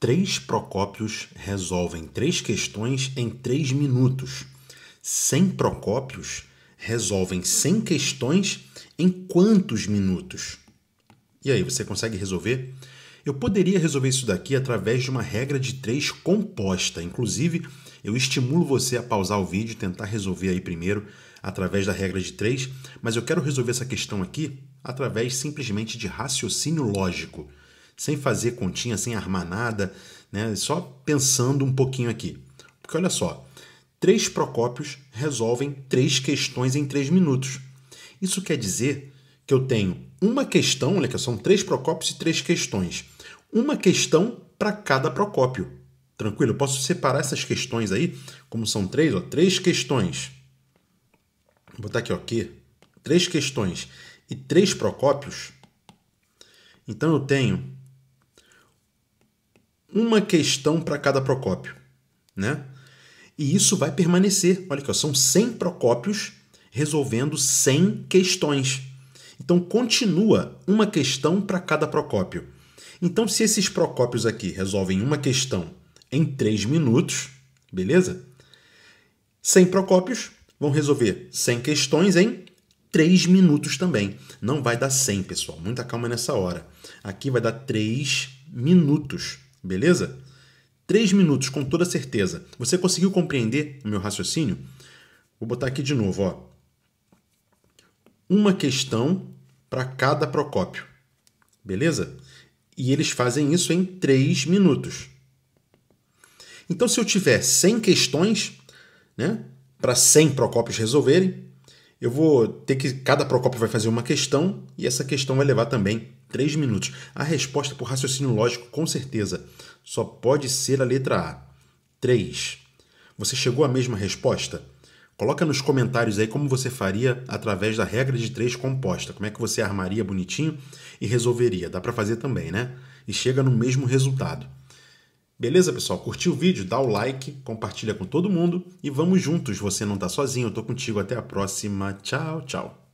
Três Procópios resolvem três questões em três minutos. Cem Procópios resolvem cem questões em quantos minutos? E aí, você consegue resolver? Eu poderia resolver isso daqui através de uma regra de três composta. Inclusive, eu estimulo você a pausar o vídeo e tentar resolver aí primeiro através da regra de três, mas eu quero resolver essa questão aqui através simplesmente de raciocínio lógico sem fazer continha, sem armar nada, né? só pensando um pouquinho aqui. Porque olha só, três Procópios resolvem três questões em três minutos. Isso quer dizer que eu tenho uma questão, olha que são três Procópios e três questões. Uma questão para cada Procópio. Tranquilo? Eu posso separar essas questões aí, como são três, ó, três questões. Vou botar aqui, ok? três questões e três Procópios. Então eu tenho uma questão para cada Procópio, né? E isso vai permanecer. Olha aqui, ó, são 100 Procópios resolvendo 100 questões. Então continua uma questão para cada Procópio. Então, se esses Procópios aqui resolvem uma questão em 3 minutos, beleza? 100 Procópios vão resolver 100 questões em 3 minutos também. Não vai dar 100, pessoal. Muita calma nessa hora. Aqui vai dar 3 minutos. Beleza? Três minutos, com toda certeza. Você conseguiu compreender o meu raciocínio? Vou botar aqui de novo, ó. Uma questão para cada Procópio. Beleza? E eles fazem isso em três minutos. Então, se eu tiver 100 questões, né, para 100 Procópios resolverem, eu vou ter que. Cada Procópio vai fazer uma questão e essa questão vai levar também 3 minutos. A resposta por raciocínio lógico, com certeza, só pode ser a letra A. 3. Você chegou à mesma resposta? Coloca nos comentários aí como você faria através da regra de três composta. Como é que você armaria bonitinho e resolveria. Dá para fazer também, né? E chega no mesmo resultado. Beleza, pessoal? Curtiu o vídeo? Dá o like, compartilha com todo mundo e vamos juntos. Você não está sozinho, eu tô contigo. Até a próxima. Tchau, tchau.